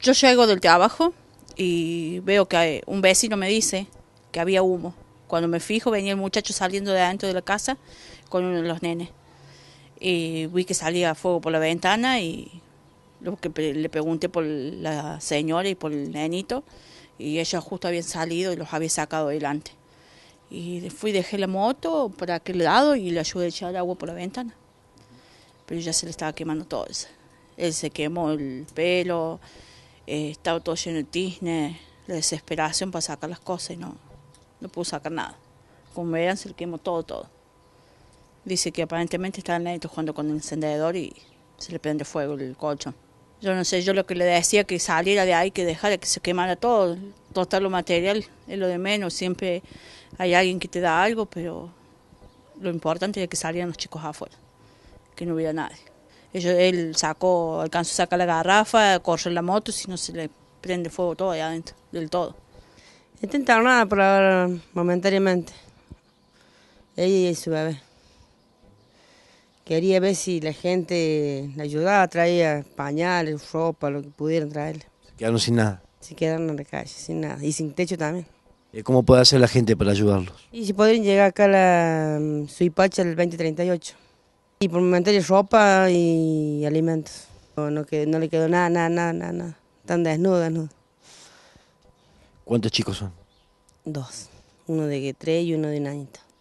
Yo llego del trabajo y veo que un vecino me dice que había humo. Cuando me fijo venía el muchacho saliendo de adentro de la casa con uno de los nenes. Y vi que salía fuego por la ventana y lo que le pregunté por la señora y por el nenito y ellos justo habían salido y los había sacado adelante. Y fui, dejé la moto por aquel lado y le ayudé a echar agua por la ventana. Pero ya se le estaba quemando todo. eso. Él se quemó el pelo, estaba todo lleno de tizne, la desesperación para sacar las cosas y no, no pudo sacar nada. Como vean se le quemó todo, todo. Dice que aparentemente estaba el jugando con el encendedor y se le prende fuego el colchón. Yo no sé, yo lo que le decía que saliera de ahí, que dejara que se quemara todo, todo lo material es lo de menos, siempre hay alguien que te da algo, pero lo importante es que salieran los chicos afuera, que no hubiera nadie él sacó, alcanzó a sacar la garrafa, corrió la moto, si no se le prende fuego todo allá adentro, del todo. Está nada, por ahora, momentáneamente. Ella y su bebé. Quería ver si la gente la ayudaba, traía pañales, ropa, lo que pudieran traerle. Se quedaron sin nada. Se quedaron en la calle, sin nada. Y sin techo también. ¿Y eh, cómo puede hacer la gente para ayudarlos? Y si podrían llegar acá a la mm, Suipacha el 2038. Y por momentos ropa y alimentos. No, no le quedó nada, nada, nada, nada, Están desnudos, desnudos. ¿Cuántos chicos son? Dos. Uno de tres y uno de un